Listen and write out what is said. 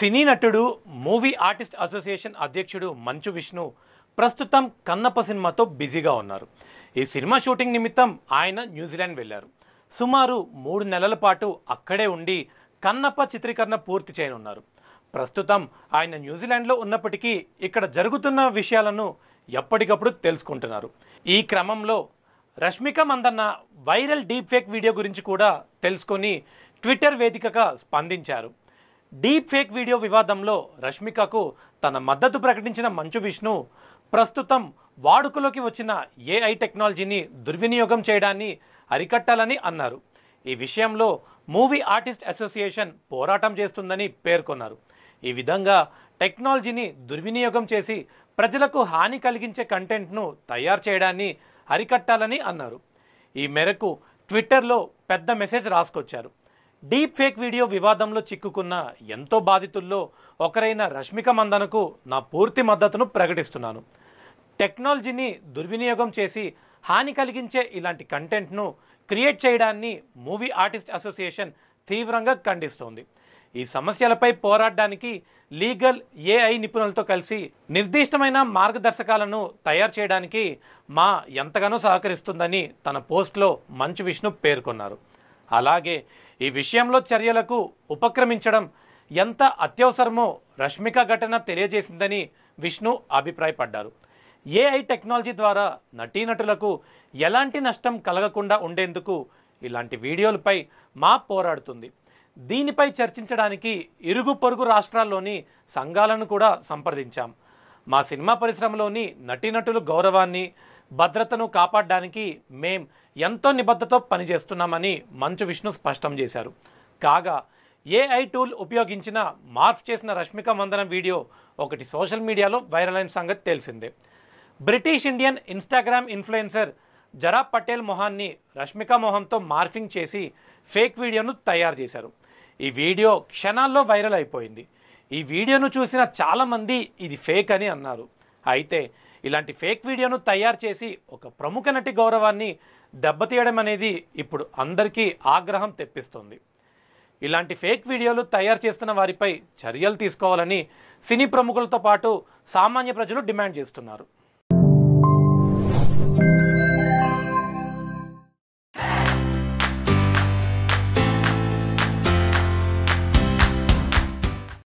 సినీ నటుడు movie artist association అధ్యక్షుడు మంచు విష్ణు ప్రస్తుతం కన్నప్ప సినిమాతో బిజీగా ఉన్నారు ఈ సినిమా షూటింగ్ నిమిత్తం ఆయన న్యూజిలాండ్ వెళ్ళారు సుమారు మూడు నెలల పాటు అక్కడే ఉండి కన్నప్ప చిత్రీకరణ పూర్తి చేయనున్నారు ప్రస్తుతం ఆయన న్యూజిలాండ్లో ఉన్నప్పటికీ ఇక్కడ జరుగుతున్న విషయాలను ఎప్పటికప్పుడు తెలుసుకుంటున్నారు ఈ క్రమంలో Rashmika Mandanna viral deep fake video గురించి కూడా తెలుసుకొని ట్విట్టర్ వేదికగా స్పందించారు డీప్ ఫేక్ వీడియో వివాదంలో రష్మికకు తన మద్దతు ప్రకటించిన మంచు విష్ణు ప్రస్తుతం వాడుకలోకి వచ్చిన ఏఐ టెక్నాలజీని దుర్వినియోగం చేయడాన్ని అరికట్టాలని అన్నారు ఈ విషయంలో మూవీ ఆర్టిస్ట్ అసోసియేషన్ పోరాటం చేస్తుందని పేర్కొన్నారు ఈ విధంగా టెక్నాలజీని దుర్వినియోగం చేసి ప్రజలకు హాని కలిగించే కంటెంట్ను తయారు చేయడాన్ని అరికట్టాలని అన్నారు ఈ మేరకు ట్విట్టర్లో పెద్ద మెసేజ్ రాసుకొచ్చారు డీప్ ఫేక్ వీడియో వివాదంలో చిక్కుకున్న ఎంతో బాధితుల్లో ఒకరైన రష్మిక మందనకు నా పూర్తి మద్దతును ప్రకటిస్తున్నాను టెక్నాలజీని దుర్వినియోగం చేసి హాని కలిగించే ఇలాంటి కంటెంట్ను క్రియేట్ చేయడాన్ని మూవీ ఆర్టిస్ట్ అసోసియేషన్ తీవ్రంగా ఖండిస్తోంది ఈ సమస్యలపై పోరాడడానికి లీగల్ ఏఐ నిపుణులతో కలిసి నిర్దిష్టమైన మార్గదర్శకాలను తయారు చేయడానికి మా ఎంతగానో సహకరిస్తుందని తన పోస్ట్లో మంచు విష్ణు పేర్కొన్నారు అలాగే ఈ విషయంలో చర్యలకు ఉపక్రమించడం ఎంత అత్యవసరమో రష్మిక ఘటన తెలియజేసిందని విష్ణు అభిప్రాయపడ్డారు ఏఐ టెక్నాలజీ ద్వారా నటీనటులకు ఎలాంటి నష్టం కలగకుండా ఉండేందుకు ఇలాంటి వీడియోలపై మా పోరాడుతుంది దీనిపై చర్చించడానికి ఇరుగు పొరుగు రాష్ట్రాల్లోని సంఘాలను కూడా సంప్రదించాం మా సినిమా పరిశ్రమలోని నటీనటులు గౌరవాన్ని భద్రతను కాపాడడానికి మేం ఎంతో నిబద్ధతో పనిచేస్తున్నామని మంచు విష్ణు స్పష్టం చేశారు కాగా ఏఐ టూల్ ఉపయోగించిన మార్ఫ్ చేసిన రష్మిక మందనం వీడియో ఒకటి సోషల్ మీడియాలో వైరల్ అయిన సంగతి తెలిసిందే బ్రిటిష్ ఇండియన్ ఇన్స్టాగ్రామ్ ఇన్ఫ్లుయెన్సర్ జరా పటేల్ మొహాన్ని రష్మిక మొహంతో మార్ఫింగ్ చేసి ఫేక్ వీడియోను తయారు చేశారు ఈ వీడియో క్షణాల్లో వైరల్ అయిపోయింది ఈ వీడియోను చూసిన చాలామంది ఇది ఫేక్ అని అన్నారు అయితే ఇలాంటి ఫేక్ వీడియోను తయారు చేసి ఒక ప్రముఖ నటి గౌరవాన్ని దెబ్బతీయడం అనేది ఇప్పుడు అందరికీ ఆగ్రహం తెప్పిస్తుంది ఇలాంటి ఫేక్ వీడియోలు తయారు చేస్తున్న వారిపై చర్యలు తీసుకోవాలని సినీ ప్రముఖులతో పాటు సామాన్య ప్రజలు డిమాండ్ చేస్తున్నారు